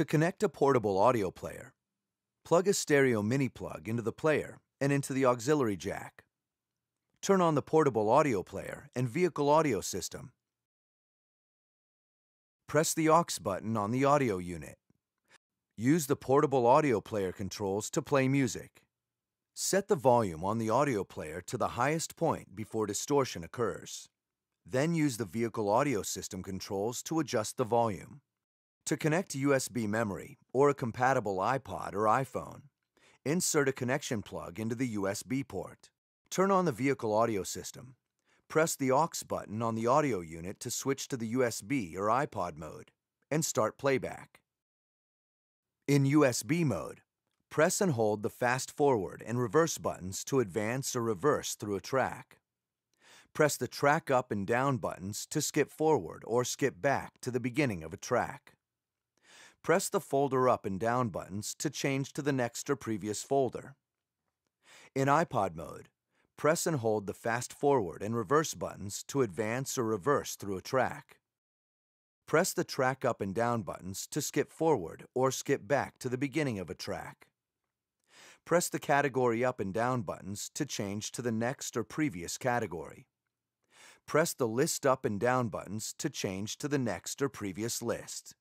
To connect a portable audio player, plug a stereo mini plug into the player and into the auxiliary jack. Turn on the portable audio player and vehicle audio system. Press the aux button on the audio unit. Use the portable audio player controls to play music. Set the volume on the audio player to the highest point before distortion occurs. Then use the vehicle audio system controls to adjust the volume. To connect USB memory or a compatible iPod or iPhone, insert a connection plug into the USB port. Turn on the vehicle audio system. Press the AUX button on the audio unit to switch to the USB or iPod mode and start playback. In USB mode, press and hold the fast forward and reverse buttons to advance or reverse through a track. Press the track up and down buttons to skip forward or skip back to the beginning of a track press the folder up and down buttons to change to the next or previous folder. In iPod mode, press and hold the fast forward and reverse buttons to advance or reverse through a track. Press the track up and down buttons to skip forward or skip back to the beginning of a track. Press the category up and down buttons to change to the next or previous category. Press the list up and down buttons to change to the next or previous list.